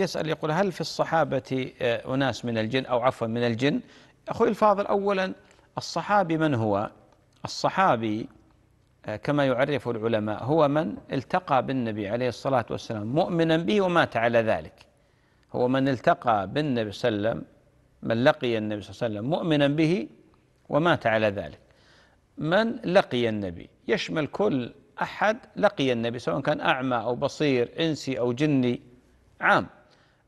يسأل يقول هل في الصحابة آه، أناس من الجن أو عفوا من الجن أخوي الفاضل أولا الصحابي من هو الصحابي آه، كما يعرفه العلماء هو من التقى بالنبي عليه الصلاة والسلام مؤمنا به ومات على ذلك هو من التقى بالنبي صلى الله عليه وسلم من لقي النبي صلى الله عليه وسلم مؤمنا به ومات على ذلك من لقي النبي يشمل كل أحد لقي النبي سواء كان أعمى أو بصير إنسي أو جني عام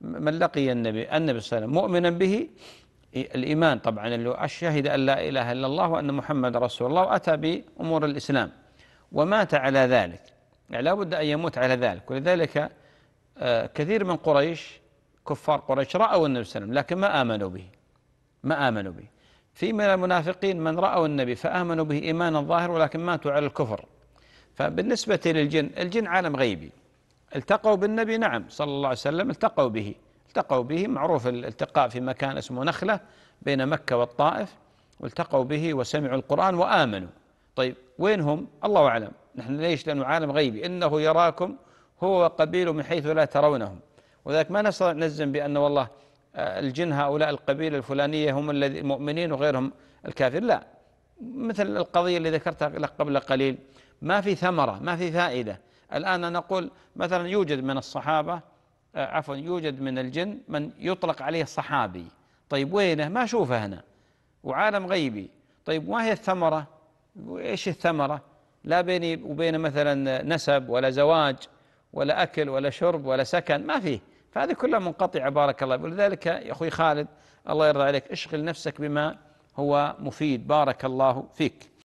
من لقي النبي النبي صلى الله عليه وسلم مؤمنا به الإيمان طبعا اللي الشهد أن لا إله إلا الله وأن محمد رسول الله وأتى بأمور الإسلام ومات على ذلك يعني لا بد أن يموت على ذلك ولذلك آه، كثير من قريش كفار قريش رأوا النبي صلى الله عليه وسلم لكن ما آمنوا به ما آمنوا به في من المنافقين من رأوا النبي فآمنوا به إيمانا ظاهر ولكن ماتوا على الكفر فبالنسبة للجن الجن عالم غيبي التقوا بالنبي نعم صلى الله عليه وسلم التقوا به التقوا به معروف الالتقاء في مكان اسمه نخلة بين مكة والطائف والتقوا به وسمعوا القرآن وآمنوا طيب وين هم الله أعلم نحن ليش لأنه عالم غيبي إنه يراكم هو وقبيله من حيث لا ترونهم وذلك ما نستطيع نجزم بأن والله آه، الجن هؤلاء القبيلة الفلانية هم المؤمنين وغيرهم الكافر لا مثل القضية اللي ذكرتها قبل قليل ما في ثمرة ما في فائدة الآن نقول مثلا يوجد من الصحابة آه، عفوا يوجد من الجن من يطلق عليه صحابي طيب وينه ما أشوفه هنا وعالم غيبي طيب ما هي الثمرة إيش الثمرة لا بيني وبين مثلا نسب ولا زواج ولا أكل ولا شرب ولا سكن ما فيه فهذه كلها منقطعة بارك الله ولذلك يا أخوي خالد الله يرضى عليك اشغل نفسك بما هو مفيد بارك الله فيك